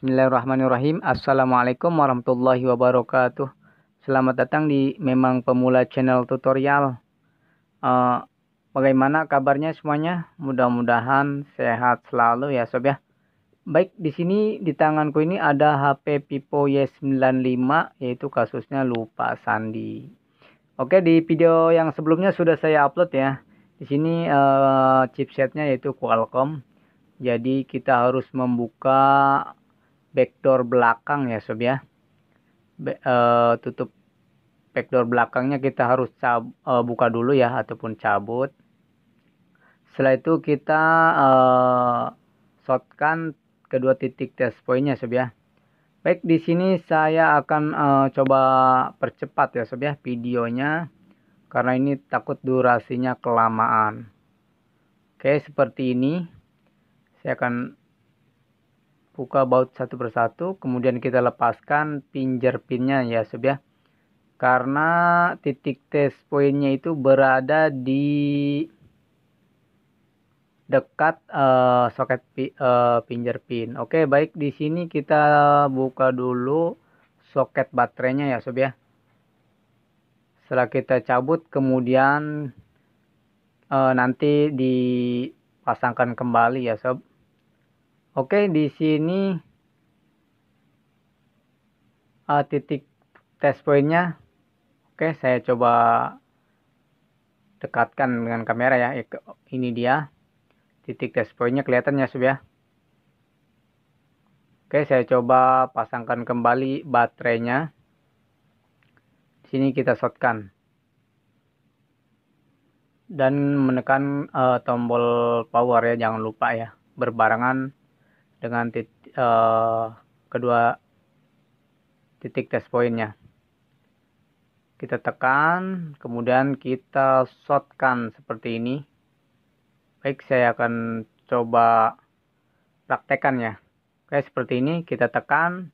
Bismillahirrahmanirrahim. Assalamualaikum warahmatullahi wabarakatuh. Selamat datang di Memang Pemula Channel Tutorial. Uh, bagaimana kabarnya semuanya? Mudah-mudahan sehat selalu ya sob ya. Baik, di sini di tanganku ini ada HP Vivo Y95 yaitu kasusnya lupa sandi. Oke, di video yang sebelumnya sudah saya upload ya. Di sini uh, chipsetnya yaitu Qualcomm. Jadi kita harus membuka backdoor belakang ya sob ya Be, uh, tutup backdoor belakangnya kita harus cab, uh, buka dulu ya ataupun cabut setelah itu kita uh, eh, shotkan kedua titik test pointnya sob ya baik di sini saya akan uh, coba percepat ya sob ya videonya karena ini takut durasinya kelamaan oke seperti ini saya akan buka baut satu persatu kemudian kita lepaskan pinjer pinnya ya sob ya karena titik test poinnya itu berada di dekat uh, soket pi, uh, pinjer pin. Oke, baik di sini kita buka dulu soket baterainya ya sob ya. Setelah kita cabut kemudian uh, nanti dipasangkan kembali ya sob. Oke, di sini uh, titik test pointnya. Oke, saya coba dekatkan dengan kamera ya. Ini dia titik test pointnya kelihatan ya sob ya. Oke, saya coba pasangkan kembali baterainya. Sini kita shotkan dan menekan uh, tombol power ya jangan lupa ya berbarengan dengan tit, uh, kedua titik test pointnya kita tekan kemudian kita shotkan seperti ini baik saya akan coba praktekkan ya, oke seperti ini kita tekan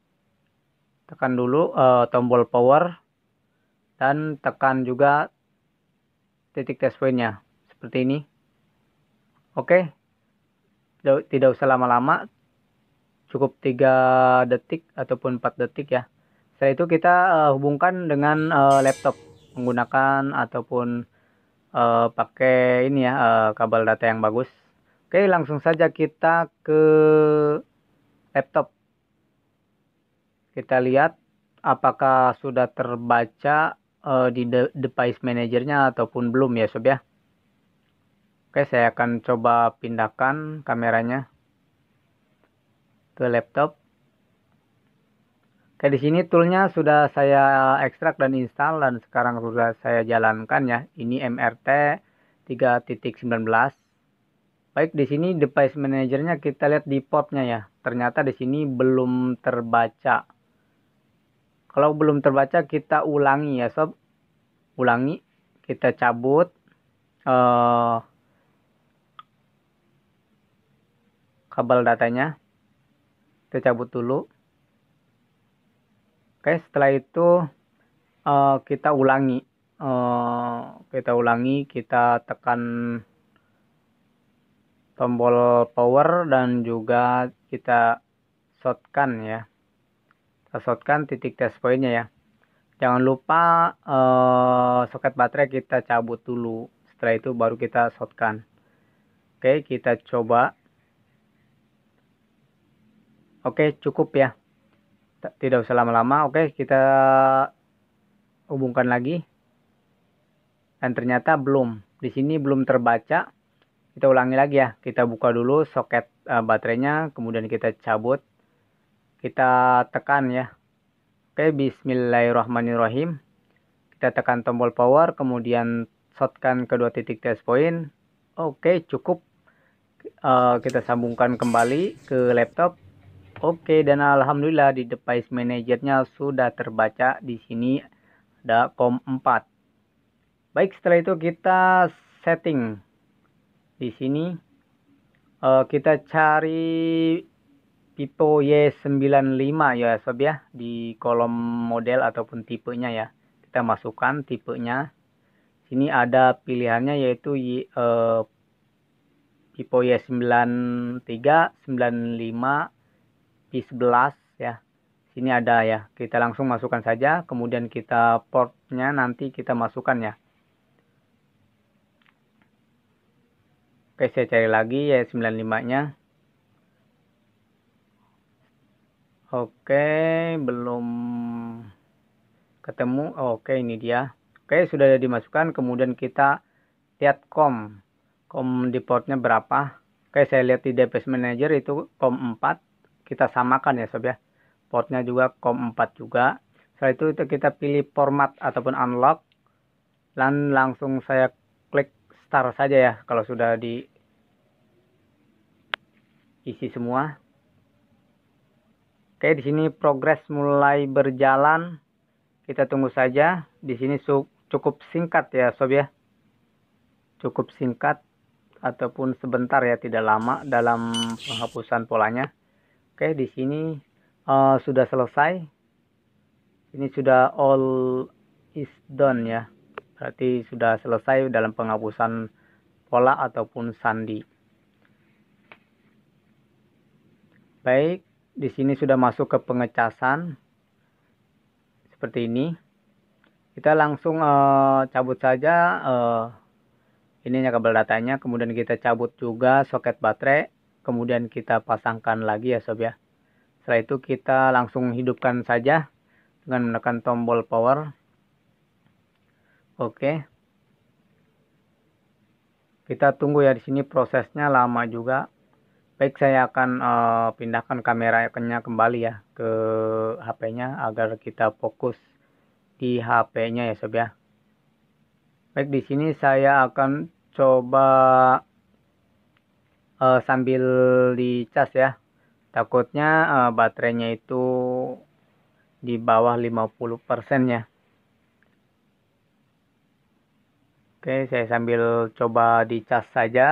tekan dulu uh, tombol power dan tekan juga titik test pointnya seperti ini oke tidak usah lama-lama cukup tiga detik ataupun 4 detik ya. Setelah itu kita uh, hubungkan dengan uh, laptop menggunakan ataupun uh, pakai ini ya uh, kabel data yang bagus. Oke, langsung saja kita ke laptop. Kita lihat apakah sudah terbaca uh, di de device manajernya ataupun belum ya sob ya. Oke, saya akan coba pindahkan kameranya ke laptop Oke, di sini toolnya sudah saya ekstrak dan install dan sekarang sudah saya jalankan ya. Ini MRT 3.19. Baik, di sini device manajernya kita lihat di portnya ya. Ternyata di sini belum terbaca. Kalau belum terbaca kita ulangi ya sob. Ulangi, kita cabut. Uh, kabel datanya kita cabut dulu oke setelah itu uh, kita ulangi uh, kita ulangi kita tekan tombol power dan juga kita shotkan ya kita shotkan titik test pointnya ya jangan lupa uh, soket baterai kita cabut dulu setelah itu baru kita shotkan oke kita coba Oke, cukup ya. Tidak usah lama-lama. Oke, kita hubungkan lagi. Dan ternyata belum. Di sini belum terbaca. Kita ulangi lagi ya. Kita buka dulu soket uh, baterainya, kemudian kita cabut. Kita tekan ya. Oke, bismillahirrahmanirrahim. Kita tekan tombol power, kemudian shotkan kedua titik test point. Oke, cukup. Uh, kita sambungkan kembali ke laptop Oke, dan alhamdulillah di device manajernya sudah terbaca di sini ada COM 4. Baik, setelah itu kita setting di sini uh, kita cari Pipo Y95 ya sob ya di kolom model ataupun tipenya ya. Kita masukkan tipenya. Sini ada pilihannya yaitu y, uh, Pipo Y93, 95 11 ya sini ada ya kita langsung masukkan saja kemudian kita portnya nanti kita masukkan ya Oke, saya cari lagi ya 95-nya. Oke, belum ketemu. Oke, ini dia. Oke, sudah dimasukkan. Kemudian kita lihat com. Com di portnya berapa. Oke, saya lihat di device Manager itu com 4 kita samakan ya sob ya portnya juga COM 4 juga setelah itu, kita pilih format ataupun unlock dan langsung saya klik start saja ya kalau sudah di isi semua Oke, di sini progres mulai berjalan. Kita tunggu saja. Di sini cukup singkat ya, sob ya. Cukup singkat ataupun sebentar ya, tidak lama dalam penghapusan polanya. Oke, di sini uh, sudah selesai. Ini sudah all is done ya. Berarti sudah selesai dalam penghapusan pola ataupun sandi. Baik, di sini sudah masuk ke pengecasan seperti ini. Kita langsung uh, cabut saja uh, ininya kabel datanya, kemudian kita cabut juga soket baterai kemudian kita pasangkan lagi ya sob ya setelah itu kita langsung hidupkan saja dengan menekan tombol power oke kita tunggu ya di sini prosesnya lama juga baik saya akan uh, pindahkan kameranya kembali ya ke HP-nya agar kita fokus di HP-nya ya sob ya baik di sini saya akan coba uh, sambil dicas ya takutnya uh, baterainya itu di bawah 50% ya Oke saya sambil coba dicas saja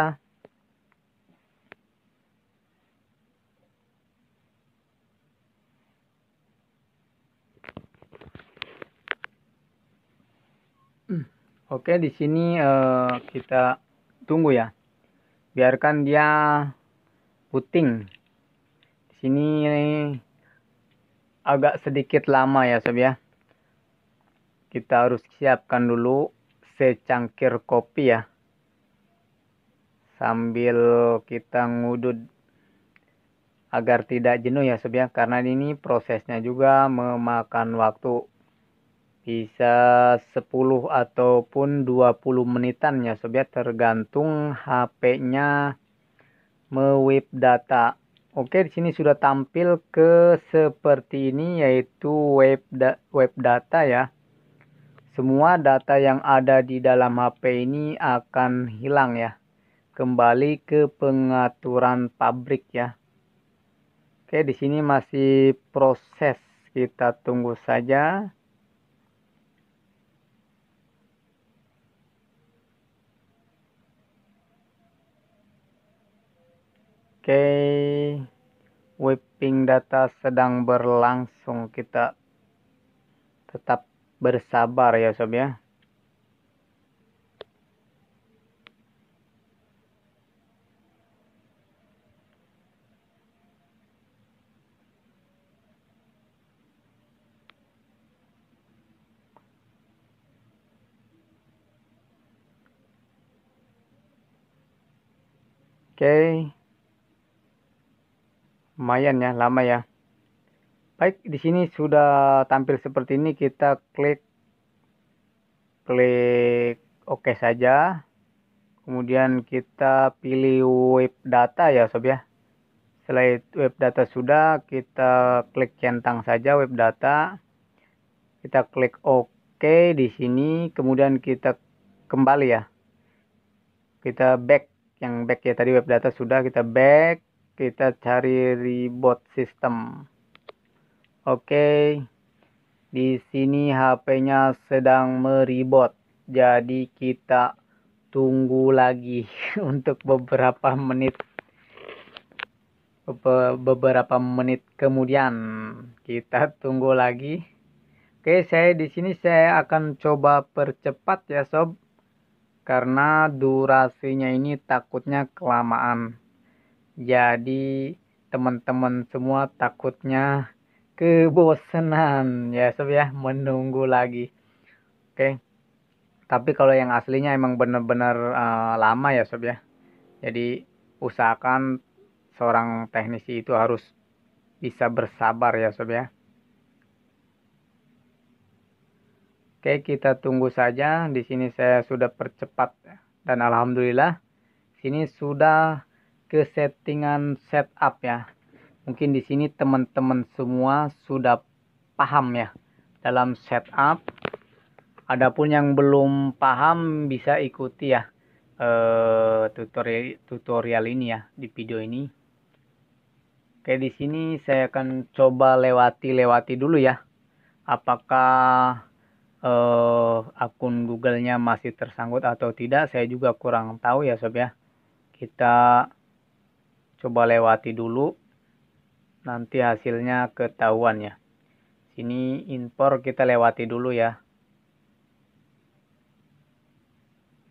hmm, Oke, di sini uh, kita tunggu ya biarkan dia puting di sini agak sedikit lama ya sob ya kita harus siapkan dulu secangkir kopi ya sambil kita ngudut agar tidak jenuh ya sob ya karena ini prosesnya juga memakan waktu bisa 10 ataupun 20 menitan ya sobat ya. tergantung HP-nya meweb data. Oke, di sini sudah tampil ke seperti ini yaitu web da web data ya. Semua data yang ada di dalam HP ini akan hilang ya. Kembali ke pengaturan pabrik ya. Oke, di sini masih proses. Kita tunggu saja. okay. wiping data sedang berlangsung kita tetap bersabar ya sob ya Okay lumayan ya lama ya baik di sini sudah tampil seperti ini kita klik klik oke OK saja kemudian kita pilih web data ya sob ya setelah web data sudah kita klik centang saja web data kita klik OK di sini kemudian kita kembali ya kita back yang back ya tadi web data sudah kita back kita cari reboot system oke di sini HP-nya sedang meribot jadi kita tunggu lagi untuk beberapa menit beberapa menit kemudian kita tunggu lagi Oke saya di sini saya akan coba percepat ya sob karena durasinya ini takutnya kelamaan jadi teman-teman semua takutnya kebosanan ya sob ya menunggu lagi. Oke. Tapi kalau yang aslinya emang bener-bener uh, lama ya sob ya. Jadi usahakan seorang teknisi itu harus bisa bersabar ya sob ya. Oke, kita tunggu saja. Di sini saya sudah percepat dan alhamdulillah sini sudah ke settingan setup ya. Mungkin di sini teman-teman semua sudah paham ya dalam setup. Adapun yang belum paham bisa ikuti ya eh, tutorial tutorial ini ya di video ini. Oke, di sini saya akan coba lewati-lewati dulu ya. Apakah eh, akun Google-nya masih tersangkut atau tidak, saya juga kurang tahu ya sob ya. Kita coba lewati dulu nanti hasilnya ketahuan ya sini impor kita lewati dulu ya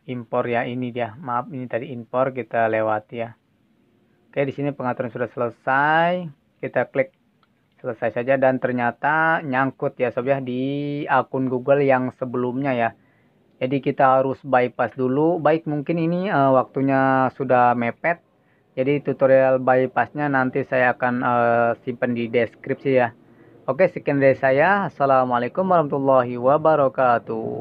impor ya ini dia maaf ini tadi impor kita lewati ya oke di sini pengaturan sudah selesai kita klik selesai saja dan ternyata nyangkut ya sob ya di akun Google yang sebelumnya ya jadi kita harus bypass dulu baik mungkin ini uh, waktunya sudah mepet jadi tutorial bypassnya nanti saya akan uh, simpan di deskripsi ya. Oke, sekian dari saya. Assalamualaikum warahmatullahi wabarakatuh.